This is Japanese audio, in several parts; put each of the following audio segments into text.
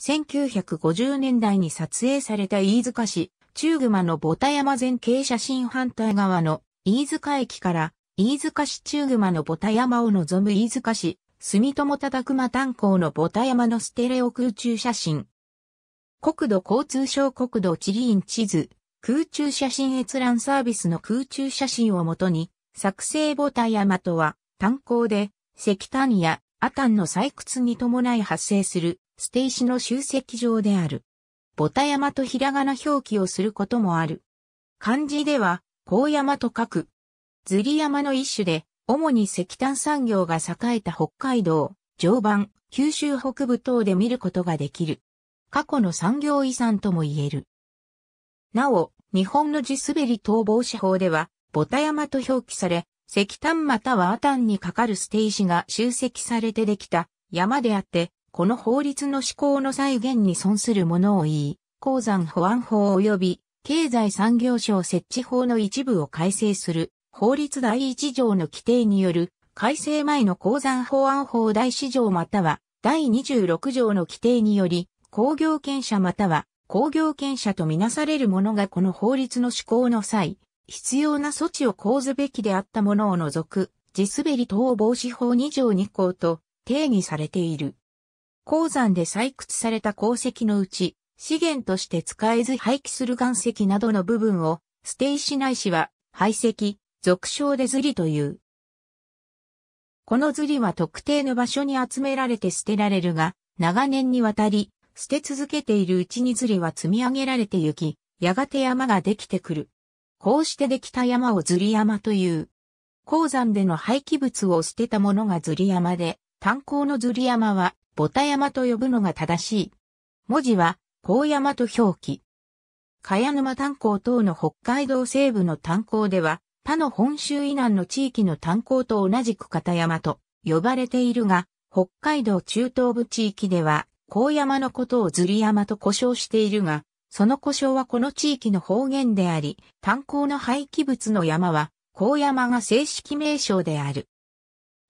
1950年代に撮影された飯塚市、中熊のボタ山前景写真反対側の飯塚駅から飯塚市中熊のボタ山を望む飯塚市、住友忠熊炭鉱のボタ山のステレオ空中写真。国土交通省国土地理院地図、空中写真閲覧サービスの空中写真をもとに、作成ボタ山とは炭鉱で石炭やアタンの採掘に伴い発生するステイシの集積場である。ボタ山とひらがな表記をすることもある。漢字では、高山と書く。ずり山の一種で、主に石炭産業が栄えた北海道、常磐、九州北部等で見ることができる。過去の産業遺産とも言える。なお、日本の地滑り逃亡手法では、ボタ山と表記され、石炭またはアタンにかかるステイシが集積されてできた山であって、この法律の施行の際限に損するものを言い、鉱山保安法及び経済産業省設置法の一部を改正する法律第1条の規定による改正前の鉱山保安法第4条または第26条の規定により工業権者または工業権者とみなされる者がこの法律の施行の際、必要な措置を講ずべきであったものを除く、地滑り等防止法2条2項と定義されている。鉱山で採掘された鉱石のうち、資源として使えず廃棄する岩石などの部分を、捨て石ないしは、排石、俗称でずりという。このずりは特定の場所に集められて捨てられるが、長年にわたり、捨て続けているうちにずりは積み上げられてゆき、やがて山ができてくる。こうしてできた山をずり山という。鉱山での廃棄物を捨てたものがずり山で、炭鉱のずり山はボタ山と呼ぶのが正しい。文字は、高山と表記。茅沼炭鉱等の北海道西部の炭鉱では、他の本州以南の地域の炭鉱と同じく片山と呼ばれているが、北海道中東部地域では、高山のことをずり山と呼称しているが、その呼称はこの地域の方言であり、炭鉱の廃棄物の山は、高山が正式名称である。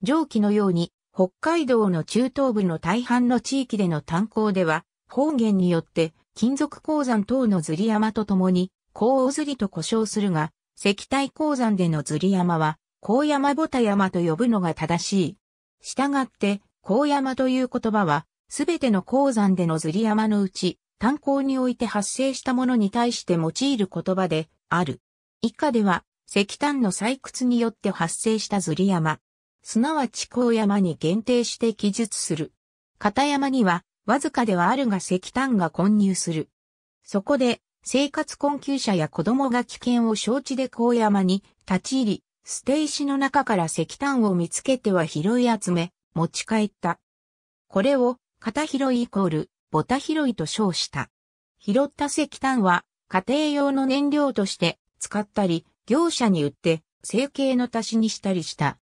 上記のように、北海道の中東部の大半の地域での炭鉱では、方言によって金属鉱山等のずり山とともに、鉱をずりと呼称するが、石体鉱山でのずり山は、鉱山ぼた山と呼ぶのが正しい。したがって、鉱山という言葉は、すべての鉱山でのずり山のうち、炭鉱において発生したものに対して用いる言葉である。以下では、石炭の採掘によって発生したずり山、すなわち高山に限定して記述する。片山には、わずかではあるが石炭が混入する。そこで、生活困窮者や子供が危険を承知で高山に立ち入り、捨て石の中から石炭を見つけては拾い集め、持ち帰った。これを、片拾いイコール、ボタ拾いと称した。拾った石炭は、家庭用の燃料として使ったり、業者に売って、生形の足しにしたりした。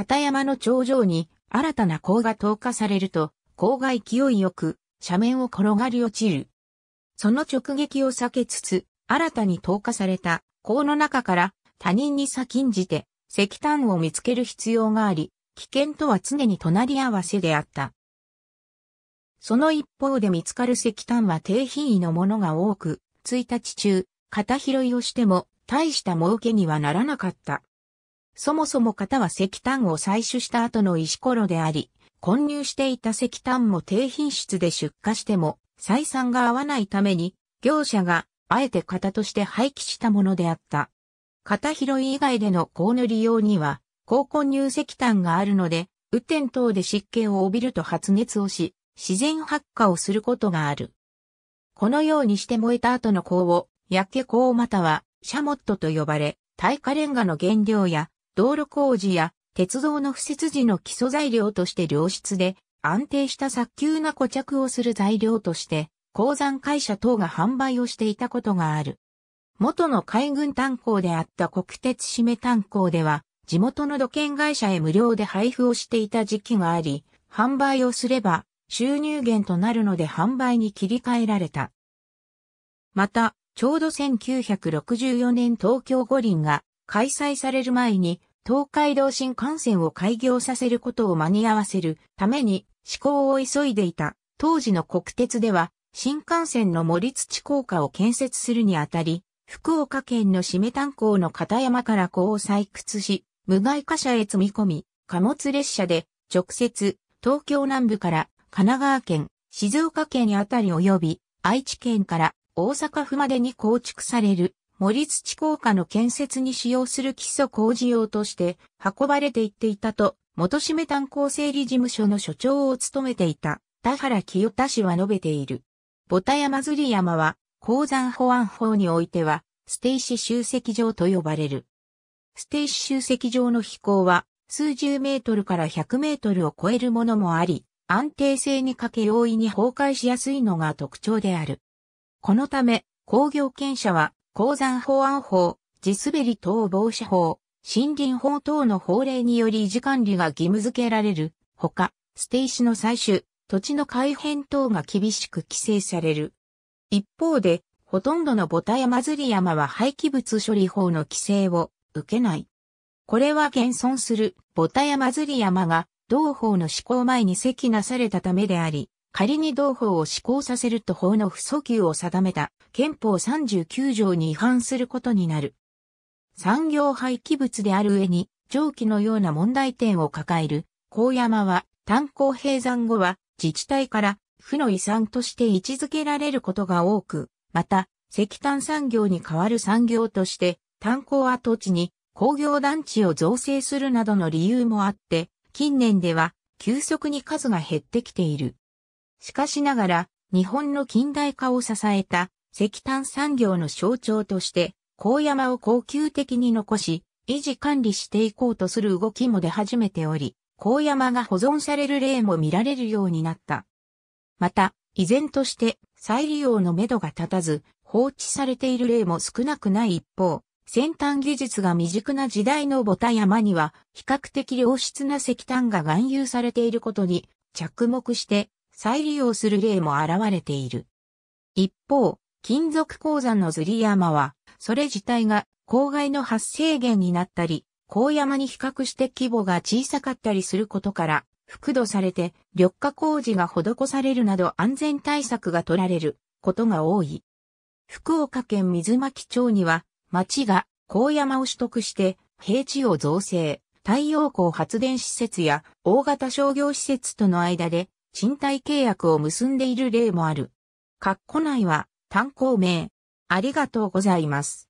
片山の頂上に新たな鋼が投下されると、鋼が勢いよく斜面を転がり落ちる。その直撃を避けつつ、新たに投下された甲の中から他人に先んじて石炭を見つける必要があり、危険とは常に隣り合わせであった。その一方で見つかる石炭は低品位のものが多く、1日中、片拾いをしても大した儲けにはならなかった。そもそも型は石炭を採取した後の石ころであり、混入していた石炭も低品質で出荷しても採算が合わないために、業者があえて型として廃棄したものであった。型拾い以外での高塗り用には、高混入石炭があるので、雨天等で湿気を帯びると発熱をし、自然発火をすることがある。このようにして燃えた後の香を、焼け香または、シャモットと呼ばれ、耐火レンガの原料や道路工事や鉄道の敷設時の基礎材料として良質で、安定した早急な固着をする材料として、鉱山会社等が販売をしていたことがある。元の海軍炭鉱であった国鉄締め炭鉱では、地元の土建会社へ無料で配布をしていた時期があり、販売をすれば収入源となるので販売に切り替えられた。また、ちょうど1964年東京五輪が開催される前に東海道新幹線を開業させることを間に合わせるために施行を急いでいた。当時の国鉄では新幹線の森土高架を建設するにあたり、福岡県の締め炭鉱の片山から鉱を採掘し、無害貨車へ積み込み、貨物列車で直接東京南部から神奈川県、静岡県あたり及び愛知県から大阪府までに構築される森土効果の建設に使用する基礎工事用として運ばれていっていたと、元締炭鉱整理事務所の所長を務めていた田原清田氏は述べている。ボタヤマズリ山は鉱山保安法においては、ステイシ集積場と呼ばれる。ステイシ集積場の飛行は、数十メートルから100メートルを超えるものもあり、安定性に欠け容易に崩壊しやすいのが特徴である。このため、工業権者は鉱山法案法、地滑り等防止法、森林法等の法令により維持管理が義務付けられる。ほか、捨て石の採取、土地の改変等が厳しく規制される。一方で、ほとんどのボタ山釣り山は廃棄物処理法の規制を受けない。これは現存するボタ山釣り山が同法の施行前に席なされたためであり、仮に同法を施行させると法の不訴求を定めた憲法39条に違反することになる。産業廃棄物である上に、蒸気のような問題点を抱える、高山は、炭鉱閉山後は、自治体から、負の遺産として位置づけられることが多く、また、石炭産業に代わる産業として、炭鉱跡地に工業団地を造成するなどの理由もあって、近年では急速に数が減ってきている。しかしながら、日本の近代化を支えた石炭産業の象徴として、高山を高級的に残し、維持管理していこうとする動きも出始めており、高山が保存される例も見られるようになった。また、依然として再利用の目処が立たず、放置されている例も少なくない一方、先端技術が未熟な時代のボタ山には、比較的良質な石炭が含有されていることに着目して、再利用する例も現れている。一方、金属鉱山のズリ山は、それ自体が公害の発生源になったり、高山に比較して規模が小さかったりすることから、複土されて緑化工事が施されるなど安全対策が取られることが多い。福岡県水巻町には、町が高山を取得して平地を造成、太陽光発電施設や大型商業施設との間で賃貸契約を結んでいる例もある。括弧内は単行名。ありがとうございます。